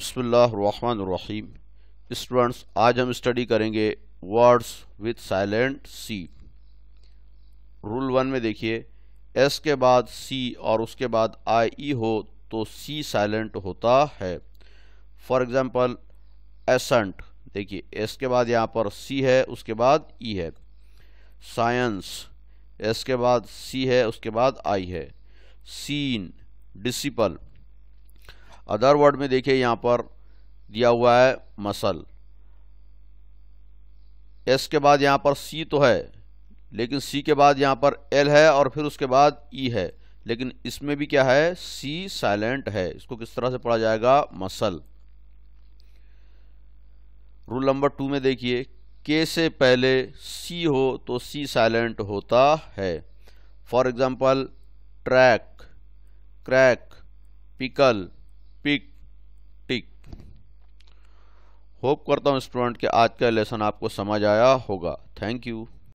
बसमीम स्टूडेंट्स आज हम स्टडी करेंगे words with silent C rule one में देखिए एस के बाद सी और उसके बाद आई ई हो तो सी साइलेंट होता है फॉर एग्जाम्पल एसेंट देखिए एस के बाद यहाँ पर सी है उसके बाद ई है साइंस एस के बाद सी है उसके बाद आई है सीन डिसिपल अदर वर्ड में देखिए यहाँ पर दिया हुआ है मसल एस के बाद यहाँ पर सी तो है लेकिन सी के बाद यहाँ पर एल है और फिर उसके बाद ई e है लेकिन इसमें भी क्या है सी साइलेंट है इसको किस तरह से पढ़ा जाएगा मसल रूल नंबर टू में देखिए के से पहले सी हो तो सी साइलेंट होता है for example track crack pickle pick tick hope करता हूँ स्टूडेंट कि आज का लेसन आपको समझ आया होगा थैंक यू